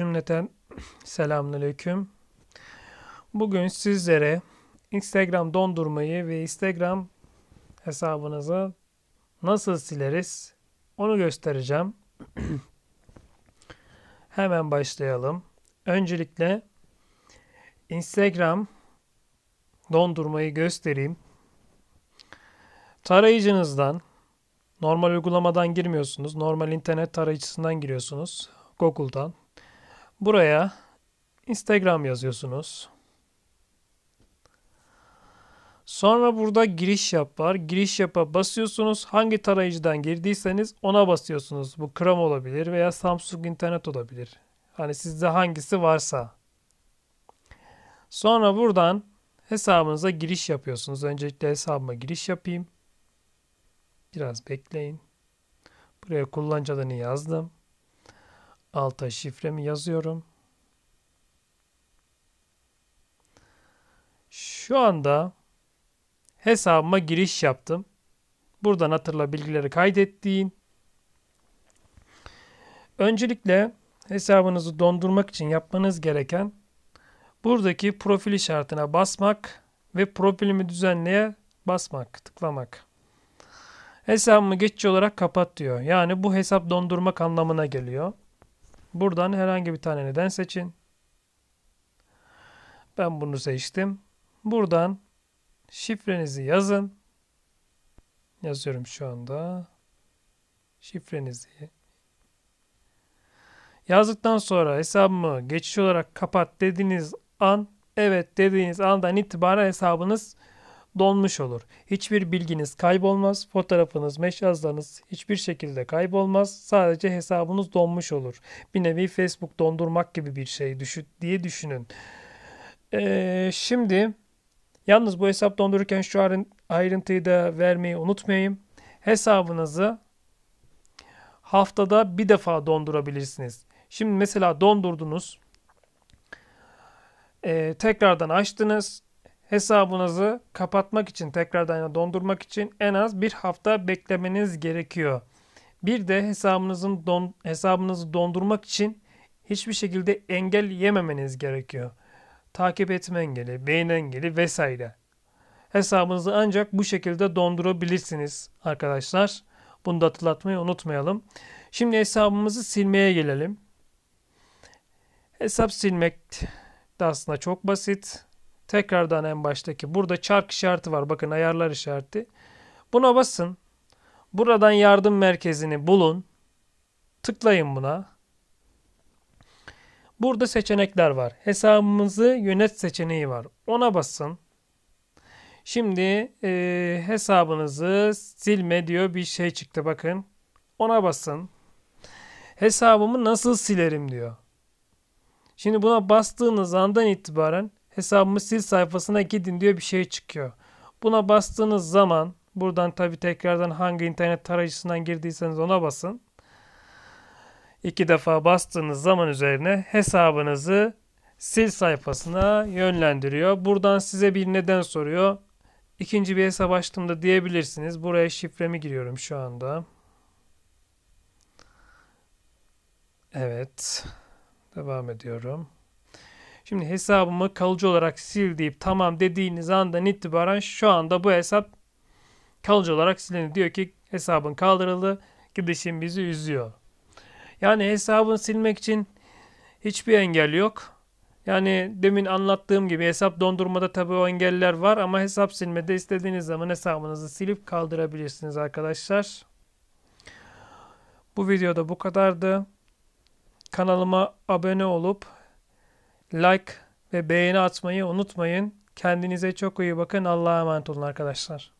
Cümleten selamünaleyküm. Bugün sizlere Instagram dondurmayı ve Instagram hesabınızı nasıl sileriz onu göstereceğim. Hemen başlayalım. Öncelikle Instagram dondurmayı göstereyim. Tarayıcınızdan normal uygulamadan girmiyorsunuz. Normal internet tarayıcısından giriyorsunuz. Google'dan Buraya Instagram yazıyorsunuz. Sonra burada giriş yap var. Giriş yapa basıyorsunuz. Hangi tarayıcıdan girdiyseniz ona basıyorsunuz. Bu Chrome olabilir veya Samsung internet olabilir. Hani sizde hangisi varsa. Sonra buradan hesabınıza giriş yapıyorsunuz. Öncelikle hesabıma giriş yapayım. Biraz bekleyin. Buraya kullanıcı adını yazdım. Alta şifremi yazıyorum. Şu anda hesabıma giriş yaptım. Buradan hatırla bilgileri kaydettiğin. Öncelikle hesabınızı dondurmak için yapmanız gereken buradaki profil işaretine basmak ve profilimi düzenleye basmak, tıklamak. Hesabımı geçici olarak kapat diyor. Yani bu hesap dondurmak anlamına geliyor. Buradan herhangi bir tane neden seçin. Ben bunu seçtim. Buradan şifrenizi yazın. Yazıyorum şu anda. Şifrenizi. Yazdıktan sonra hesabımı geçiş olarak kapat dediğiniz an evet dediğiniz andan itibaren hesabınız donmuş olur. Hiçbir bilginiz kaybolmaz, fotoğrafınız, meşazlarınız hiçbir şekilde kaybolmaz. Sadece hesabınız donmuş olur. Bir nevi Facebook dondurmak gibi bir şey düşün, diye düşünün. Ee, şimdi yalnız bu hesap dondururken şu ayrıntıyı da vermeyi unutmayayım. Hesabınızı haftada bir defa dondurabilirsiniz. Şimdi mesela dondurdunuz. E, tekrardan açtınız hesabınızı kapatmak için tekrardan dondurmak için en az bir hafta beklemeniz gerekiyor. Bir de hesabınızın don, hesabınızı dondurmak için hiçbir şekilde engel yememeniz gerekiyor. Takip etme engeli, beğen engeli vesaire. Hesabınızı ancak bu şekilde dondurabilirsiniz arkadaşlar. Bunu da hatırlatmayı unutmayalım. Şimdi hesabımızı silmeye gelelim. Hesap silmek de aslında çok basit. Tekrardan en baştaki. Burada çark işareti var. Bakın ayarlar işareti. Buna basın. Buradan yardım merkezini bulun. Tıklayın buna. Burada seçenekler var. Hesabımızı yönet seçeneği var. Ona basın. Şimdi e, hesabınızı silme diyor bir şey çıktı bakın. Ona basın. Hesabımı nasıl silerim diyor. Şimdi buna bastığınız andan itibaren hesabımı sil sayfasına gidin diyor bir şey çıkıyor. Buna bastığınız zaman buradan tabi tekrardan hangi internet tarayıcısından girdiyseniz ona basın. İki defa bastığınız zaman üzerine hesabınızı sil sayfasına yönlendiriyor. Buradan size bir neden soruyor. İkinci bir hesap açtığımda diyebilirsiniz. Buraya şifremi giriyorum şu anda. Evet. Devam ediyorum. Şimdi hesabımı kalıcı olarak sil deyip tamam dediğiniz andan itibaren şu anda bu hesap kalıcı olarak silinir. Diyor ki hesabın kaldırıldı. Gidişim bizi üzüyor. Yani hesabını silmek için hiçbir engel yok. Yani demin anlattığım gibi hesap dondurmada tabii o engeller var ama hesap silmede istediğiniz zaman hesabınızı silip kaldırabilirsiniz arkadaşlar. Bu videoda bu kadardı. Kanalıma abone olup like ve beğeni atmayı unutmayın. Kendinize çok iyi bakın. Allah'a emanet olun arkadaşlar.